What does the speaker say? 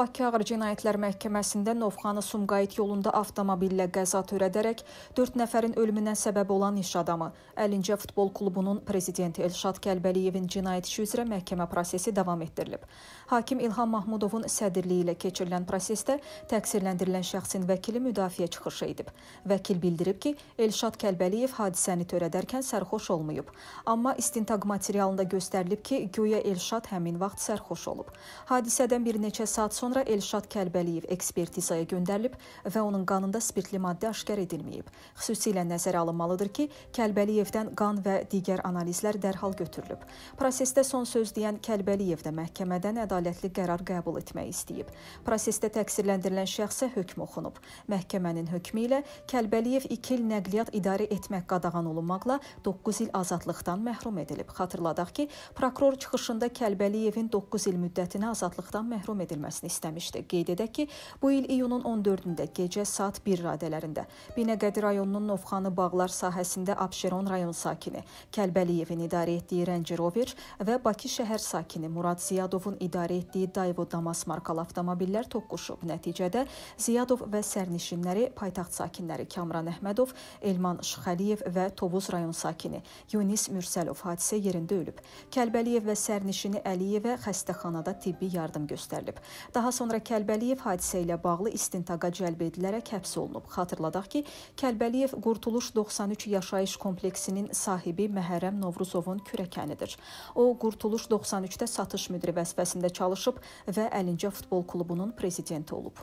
Bakı Ağır Cinayətlər Məhkəməsində Novxanı Sumqayıt yolunda avtomobillə qəza törədərək 4 nəfərin ölümünə səbəb olan iş adamı Əlincə futbol klubunun prezidenti Elşad Kəlbəliyevin cinayət işi üzrə məhkəmə prosesi davam etdirilib. Hakim İlham Mahmudovun sədirliyi ilə keçirilən prosesdə təqsirləndirilən şəxsin vəkili müdafiə çıxışı edib. Vəkil bildirib ki, Elşad Kəlbəliyev hadisəni törədərkən sərxoş olmayıb, amma istintaq materialında göstərilib ki, guya Elşad həmin vaxt sərxoş olub. Hadisədən bir neçə saat sonra Sonra Elşad Kəlbəliyev ekspertizaya göndərilib və onun qanında spirtli maddə aşkar edilməyib. Xüsusilə nəzərə alınmalıdır ki, Kəlbəliyevdən qan və digər analizlər dərhal götürülüb. Prosesdə son söz deyən Kəlbəliyev də məhkəmədən ədalətli qərar qəbul etmək istəyib. Prosesdə təqsirləndirilən şəxsə hökm oxunub. Məhkəmənin hökmü ilə Kəlbəliyev 2 il nəqliyyat idarə etmək qadağan olunmaqla 9 il azadlıqdan məhrum edilib. Xatırladaq ki, prokuror çıxışında Kəlbəliyevin 9 il müddətinə azadlıqdan məhrum edilməsini istəmişdi. Qeyd edək ki, bu il iyunun 14-də gecə saat 1 radələrində Binəqədi rayonunun Novxanı bağlar sahəsində Abşeron rayon sakini Kəlbəliyevin idarə etdiyi Range Rover və Bakı şəhər sakini Murad Ziyadovun idarə etdiyi Daewoo Damas markalı avtomobillər toqquşub. Nəticədə Ziyadov və sərnişinləri paytaxt sakinləri Kamran Əhmədov, Elman Şxəliyev və Tovuz rayon sakini Yunis Mürsəlov hadisə yerində ölüb. Kəlbəliyev və sərnişini Əliyevə xəstəxanada tibbi yardım göstərilib. Daha Daha sonra Kəlbəliyev hadisə ilə bağlı istintaqa cəlb edilərək həbs olunub. Xatırladaq ki, Kəlbəliyev Qurtuluş 93 yaşayış kompleksinin sahibi Məhərrəm Novruzovun kürəkənidir. O, Qurtuluş 93-də satış müdiri vəzifəsində çalışıb və Əlincə futbol klubunun prezidenti olub.